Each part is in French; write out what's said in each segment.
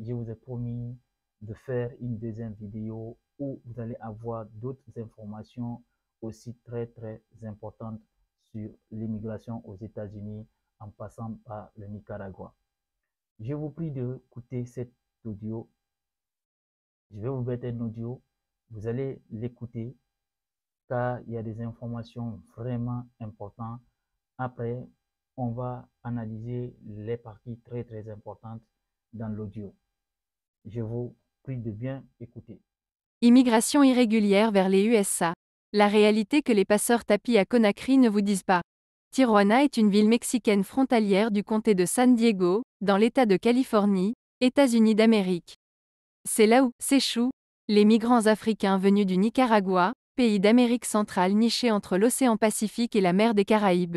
je vous ai promis de faire une deuxième vidéo où vous allez avoir d'autres informations aussi très très importantes sur l'immigration aux États-Unis en passant par le Nicaragua. Je vous prie de cet audio. Je vais vous mettre un audio. Vous allez l'écouter car il y a des informations vraiment importantes. Après, on va analyser les parties très très importantes dans l'audio. Je vous prie de bien écouter. Immigration irrégulière vers les USA. La réalité que les passeurs tapis à Conakry ne vous disent pas. Tijuana est une ville mexicaine frontalière du comté de San Diego, dans l'État de Californie, États-Unis d'Amérique. C'est là où s'échouent les migrants africains venus du Nicaragua, pays d'Amérique centrale niché entre l'océan Pacifique et la mer des Caraïbes.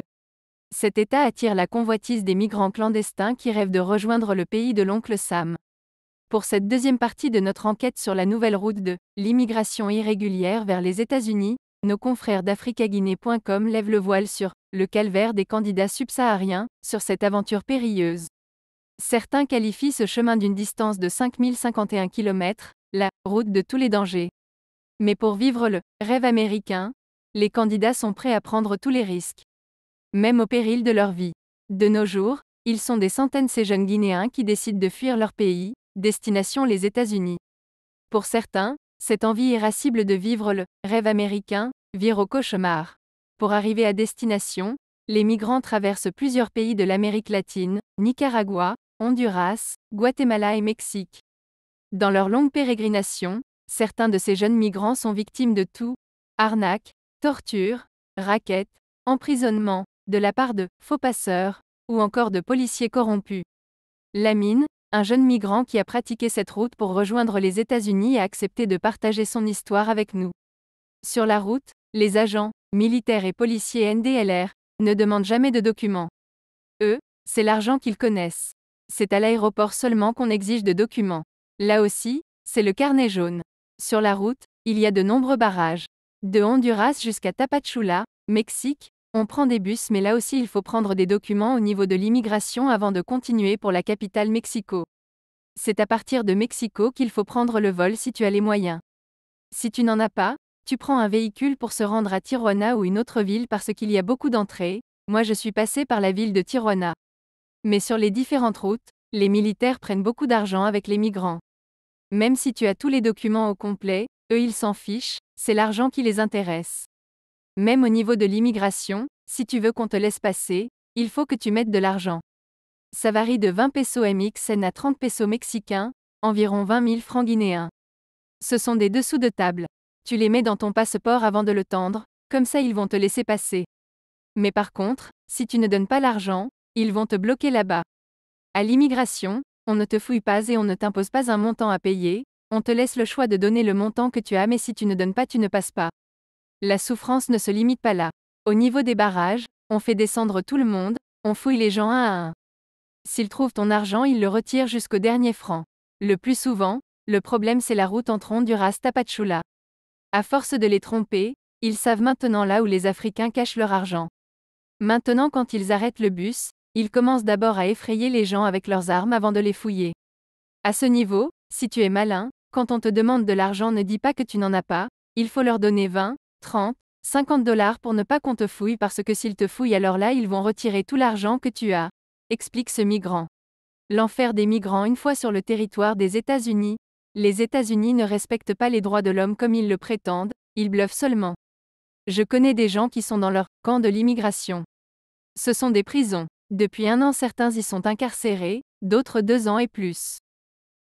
Cet État attire la convoitise des migrants clandestins qui rêvent de rejoindre le pays de l'oncle Sam. Pour cette deuxième partie de notre enquête sur la nouvelle route de l'immigration irrégulière vers les États-Unis, nos confrères d'africaguinée.com lèvent le voile sur le calvaire des candidats subsahariens sur cette aventure périlleuse. Certains qualifient ce chemin d'une distance de 5051 km, la route de tous les dangers. Mais pour vivre le rêve américain, les candidats sont prêts à prendre tous les risques même au péril de leur vie. De nos jours, ils sont des centaines ces jeunes Guinéens qui décident de fuir leur pays, destination les États-Unis. Pour certains, cette envie irascible de vivre le rêve américain vire au cauchemar. Pour arriver à destination, les migrants traversent plusieurs pays de l'Amérique latine, Nicaragua, Honduras, Guatemala et Mexique. Dans leur longue pérégrination, certains de ces jeunes migrants sont victimes de tout arnaques, tortures, raquettes, emprisonnements, de la part de faux passeurs, ou encore de policiers corrompus. Lamine, un jeune migrant qui a pratiqué cette route pour rejoindre les États-Unis a accepté de partager son histoire avec nous. Sur la route, les agents, militaires et policiers NDLR, ne demandent jamais de documents. Eux, c'est l'argent qu'ils connaissent. C'est à l'aéroport seulement qu'on exige de documents. Là aussi, c'est le carnet jaune. Sur la route, il y a de nombreux barrages. De Honduras jusqu'à Tapachula, Mexique, on prend des bus mais là aussi il faut prendre des documents au niveau de l'immigration avant de continuer pour la capitale Mexico. C'est à partir de Mexico qu'il faut prendre le vol si tu as les moyens. Si tu n'en as pas, tu prends un véhicule pour se rendre à Tijuana ou une autre ville parce qu'il y a beaucoup d'entrées, moi je suis passé par la ville de Tijuana. Mais sur les différentes routes, les militaires prennent beaucoup d'argent avec les migrants. Même si tu as tous les documents au complet, eux ils s'en fichent, c'est l'argent qui les intéresse. Même au niveau de l'immigration, si tu veux qu'on te laisse passer, il faut que tu mettes de l'argent. Ça varie de 20 pesos MXN à 30 pesos mexicains, environ 20 000 francs guinéens. Ce sont des dessous de table. Tu les mets dans ton passeport avant de le tendre, comme ça ils vont te laisser passer. Mais par contre, si tu ne donnes pas l'argent, ils vont te bloquer là-bas. À l'immigration, on ne te fouille pas et on ne t'impose pas un montant à payer, on te laisse le choix de donner le montant que tu as mais si tu ne donnes pas tu ne passes pas. La souffrance ne se limite pas là. Au niveau des barrages, on fait descendre tout le monde, on fouille les gens un à un. S'ils trouvent ton argent, ils le retirent jusqu'au dernier franc. Le plus souvent, le problème c'est la route entre du Tapachula. À force de les tromper, ils savent maintenant là où les Africains cachent leur argent. Maintenant quand ils arrêtent le bus, ils commencent d'abord à effrayer les gens avec leurs armes avant de les fouiller. À ce niveau, si tu es malin, quand on te demande de l'argent ne dis pas que tu n'en as pas, il faut leur donner 20, 30, 50 dollars pour ne pas qu'on te fouille parce que s'ils te fouillent alors là ils vont retirer tout l'argent que tu as, explique ce migrant. L'enfer des migrants une fois sur le territoire des États-Unis, les États-Unis ne respectent pas les droits de l'homme comme ils le prétendent, ils bluffent seulement. Je connais des gens qui sont dans leur camp de l'immigration. Ce sont des prisons. Depuis un an certains y sont incarcérés, d'autres deux ans et plus.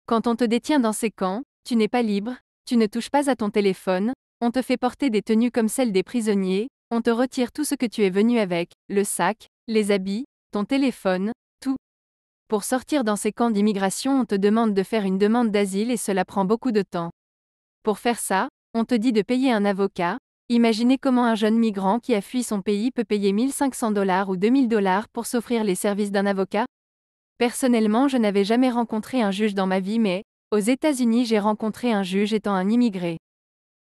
Quand on te détient dans ces camps, tu n'es pas libre, tu ne touches pas à ton téléphone, on te fait porter des tenues comme celles des prisonniers, on te retire tout ce que tu es venu avec, le sac, les habits, ton téléphone, tout. Pour sortir dans ces camps d'immigration, on te demande de faire une demande d'asile et cela prend beaucoup de temps. Pour faire ça, on te dit de payer un avocat, Imaginez comment un jeune migrant qui a fui son pays peut payer 1500 dollars ou 2000 dollars pour s'offrir les services d'un avocat. Personnellement, je n'avais jamais rencontré un juge dans ma vie, mais aux États-Unis, j'ai rencontré un juge étant un immigré.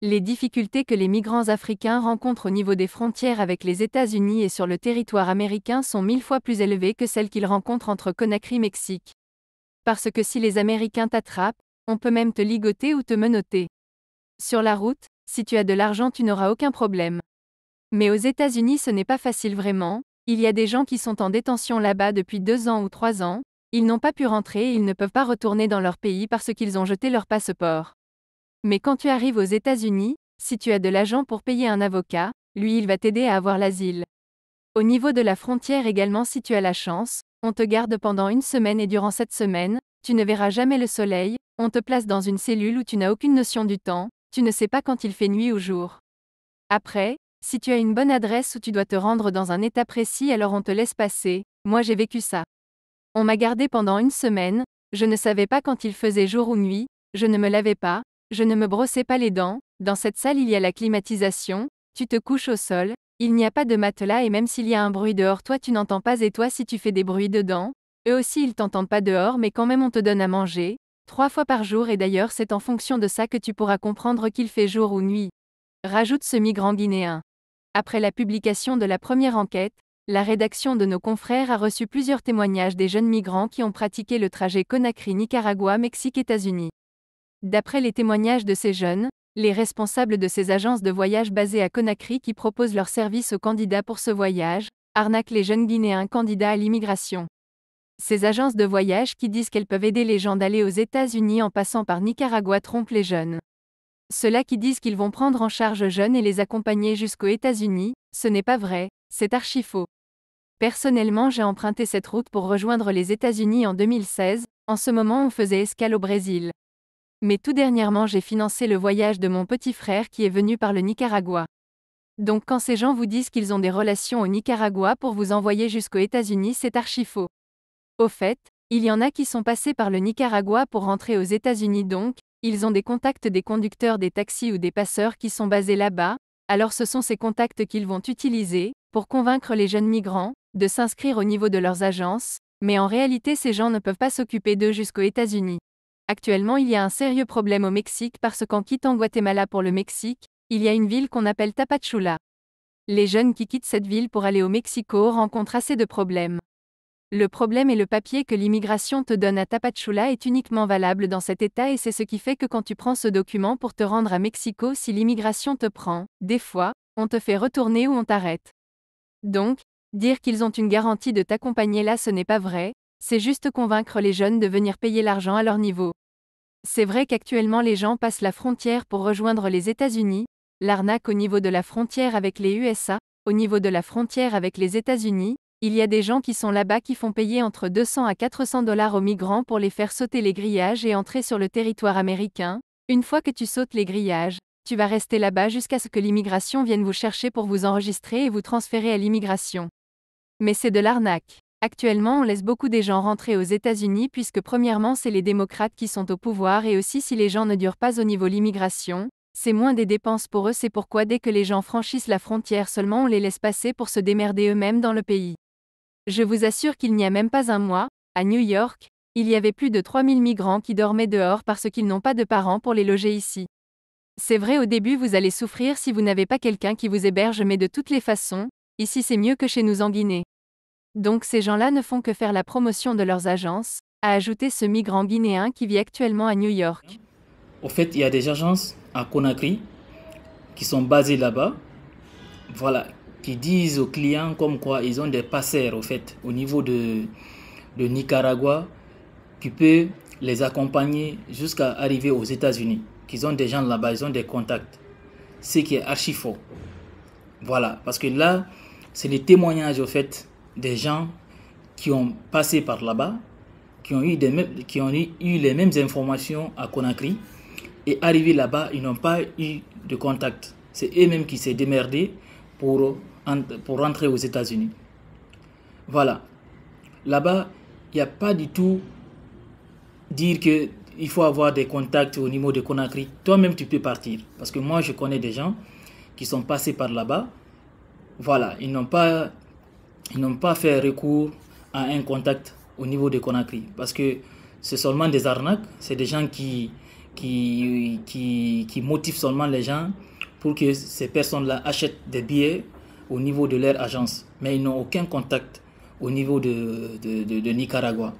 Les difficultés que les migrants africains rencontrent au niveau des frontières avec les États-Unis et sur le territoire américain sont mille fois plus élevées que celles qu'ils rencontrent entre Conakry et Mexique. Parce que si les Américains t'attrapent, on peut même te ligoter ou te menoter. Sur la route, si tu as de l'argent tu n'auras aucun problème. Mais aux États-Unis ce n'est pas facile vraiment, il y a des gens qui sont en détention là-bas depuis deux ans ou trois ans, ils n'ont pas pu rentrer et ils ne peuvent pas retourner dans leur pays parce qu'ils ont jeté leur passeport. Mais quand tu arrives aux États-Unis, si tu as de l'argent pour payer un avocat, lui il va t'aider à avoir l'asile. Au niveau de la frontière également si tu as la chance, on te garde pendant une semaine et durant cette semaine, tu ne verras jamais le soleil, on te place dans une cellule où tu n'as aucune notion du temps, tu ne sais pas quand il fait nuit ou jour. Après, si tu as une bonne adresse où tu dois te rendre dans un état précis alors on te laisse passer, moi j'ai vécu ça. On m'a gardé pendant une semaine, je ne savais pas quand il faisait jour ou nuit, je ne me lavais pas, je ne me brossais pas les dents, dans cette salle il y a la climatisation, tu te couches au sol, il n'y a pas de matelas et même s'il y a un bruit dehors toi tu n'entends pas et toi si tu fais des bruits dedans, eux aussi ils t'entendent pas dehors mais quand même on te donne à manger, trois fois par jour et d'ailleurs c'est en fonction de ça que tu pourras comprendre qu'il fait jour ou nuit. Rajoute ce migrant guinéen. Après la publication de la première enquête, la rédaction de nos confrères a reçu plusieurs témoignages des jeunes migrants qui ont pratiqué le trajet Conakry-Nicaragua-Mexique-États-Unis. D'après les témoignages de ces jeunes, les responsables de ces agences de voyage basées à Conakry qui proposent leurs services aux candidats pour ce voyage, arnaquent les jeunes Guinéens candidats à l'immigration. Ces agences de voyage qui disent qu'elles peuvent aider les gens d'aller aux États-Unis en passant par Nicaragua trompent les jeunes. Ceux-là qui disent qu'ils vont prendre en charge jeunes et les accompagner jusqu'aux États-Unis, ce n'est pas vrai, c'est archi faux. Personnellement, j'ai emprunté cette route pour rejoindre les États-Unis en 2016, en ce moment on faisait escale au Brésil. Mais tout dernièrement j'ai financé le voyage de mon petit frère qui est venu par le Nicaragua. Donc quand ces gens vous disent qu'ils ont des relations au Nicaragua pour vous envoyer jusqu'aux États-Unis, c'est archi faux. Au fait, il y en a qui sont passés par le Nicaragua pour rentrer aux États-Unis donc, ils ont des contacts des conducteurs des taxis ou des passeurs qui sont basés là-bas, alors ce sont ces contacts qu'ils vont utiliser pour convaincre les jeunes migrants de s'inscrire au niveau de leurs agences, mais en réalité ces gens ne peuvent pas s'occuper d'eux jusqu'aux États-Unis. Actuellement il y a un sérieux problème au Mexique parce qu'en quittant Guatemala pour le Mexique, il y a une ville qu'on appelle Tapachula. Les jeunes qui quittent cette ville pour aller au Mexico rencontrent assez de problèmes. Le problème est le papier que l'immigration te donne à Tapachula est uniquement valable dans cet État et c'est ce qui fait que quand tu prends ce document pour te rendre à Mexico si l'immigration te prend, des fois, on te fait retourner ou on t'arrête. Donc, dire qu'ils ont une garantie de t'accompagner là ce n'est pas vrai, c'est juste convaincre les jeunes de venir payer l'argent à leur niveau. C'est vrai qu'actuellement les gens passent la frontière pour rejoindre les États-Unis, l'arnaque au niveau de la frontière avec les USA, au niveau de la frontière avec les États-Unis, il y a des gens qui sont là-bas qui font payer entre 200 à 400 dollars aux migrants pour les faire sauter les grillages et entrer sur le territoire américain. Une fois que tu sautes les grillages, tu vas rester là-bas jusqu'à ce que l'immigration vienne vous chercher pour vous enregistrer et vous transférer à l'immigration. Mais c'est de l'arnaque. Actuellement, on laisse beaucoup des gens rentrer aux États-Unis puisque premièrement, c'est les démocrates qui sont au pouvoir et aussi si les gens ne durent pas au niveau l'immigration, c'est moins des dépenses pour eux, c'est pourquoi dès que les gens franchissent la frontière seulement, on les laisse passer pour se démerder eux-mêmes dans le pays. Je vous assure qu'il n'y a même pas un mois, à New York, il y avait plus de 3000 migrants qui dormaient dehors parce qu'ils n'ont pas de parents pour les loger ici. C'est vrai au début vous allez souffrir si vous n'avez pas quelqu'un qui vous héberge mais de toutes les façons, ici c'est mieux que chez nous en Guinée. Donc ces gens-là ne font que faire la promotion de leurs agences, a ajouté ce migrant guinéen qui vit actuellement à New York. Au fait, il y a des agences à Conakry qui sont basées là-bas, voilà, qui disent aux clients comme quoi ils ont des passeurs au fait au niveau de, de Nicaragua qui peut les accompagner jusqu'à arriver aux États-Unis. Qu'ils ont des gens là-bas, ils ont des contacts. Ce qui est archi faux. Voilà, parce que là, c'est les témoignages au fait des gens qui ont passé par là-bas, qui, ont eu des qui ont eu les mêmes informations à Conakry, et arrivés là-bas, ils n'ont pas eu de contact. C'est eux-mêmes qui s'est démerdés pour, pour rentrer aux États-Unis. Voilà. Là-bas, il n'y a pas du tout dire que il faut avoir des contacts au niveau de Conakry. Toi-même, tu peux partir. Parce que moi, je connais des gens qui sont passés par là-bas. Voilà, ils n'ont pas ils n'ont pas fait recours à un contact au niveau de Conakry. Parce que c'est seulement des arnaques, c'est des gens qui, qui, qui, qui, motivent seulement les gens pour que ces personnes-là achètent des billets au niveau de leur agence. Mais ils n'ont aucun contact au niveau de, de, de Nicaragua.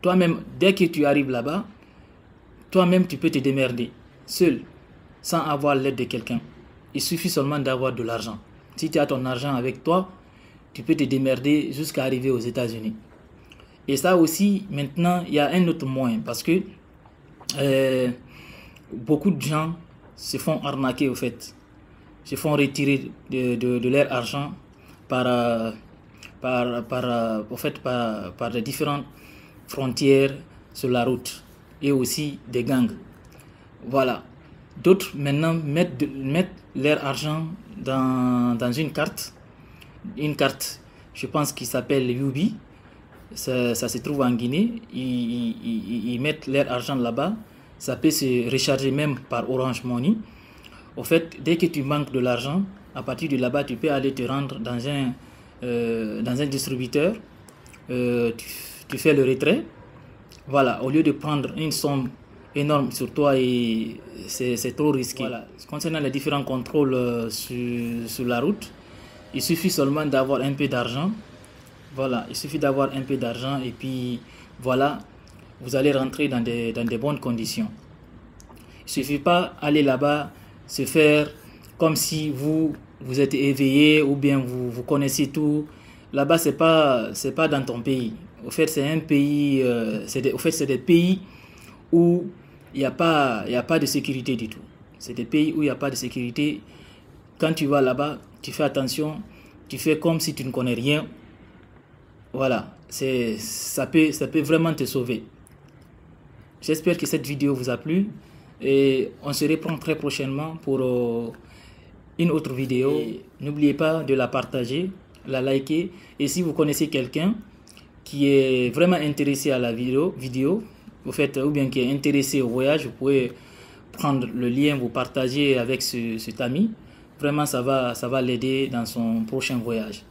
Toi-même, dès que tu arrives là-bas, toi-même tu peux te démerder, seul, sans avoir l'aide de quelqu'un. Il suffit seulement d'avoir de l'argent. Si tu as ton argent avec toi, tu peux te démerder jusqu'à arriver aux États-Unis. Et ça aussi, maintenant, il y a un autre moyen parce que euh, beaucoup de gens se font arnaquer au fait, se font retirer de, leur argent par, euh, euh, fait, par, les différentes frontières sur la route et aussi des gangs. Voilà. D'autres maintenant mettent, mettent leur argent dans, dans une carte une carte, je pense, qui s'appelle Yubi. Ça, se trouve en Guinée. Ils, mettent leur argent là-bas. Ça peut se recharger même par Orange Money. Au fait, dès que tu manques de l'argent, à partir de là-bas, tu peux aller te rendre dans un, euh, dans un distributeur. Euh, tu, fais le retrait. Voilà, au lieu de prendre une somme énorme sur toi et c'est trop risqué. Concernant les différents contrôles euh, sur, sur la route, il suffit seulement d'avoir un peu d'argent. Voilà, il suffit d'avoir un peu d'argent et puis voilà, vous allez rentrer dans des, dans des bonnes conditions. Il suffit pas aller là-bas se faire comme si vous vous êtes éveillé ou bien vous, vous connaissez tout. Là-bas, c'est pas c'est pas dans ton pays. Au fait, c'est un pays, euh, au fait c'est des pays où il n'y a pas il a pas de sécurité du tout. C'est des pays où il n'y a pas de sécurité quand tu vas là-bas, tu fais attention, tu fais comme si tu ne connais rien. Voilà, c'est ça peut, ça peut vraiment te sauver. J'espère que cette vidéo vous a plu et on se reprend très prochainement pour euh, une autre vidéo. N'oubliez pas de la partager, la liker et si vous connaissez quelqu'un qui est vraiment intéressé à la vidéo, vidéo vous faites, ou bien qui est intéressé au voyage, vous pouvez prendre le lien, vous partager avec cet ami. Vraiment, ça va, ça va l'aider dans son prochain voyage.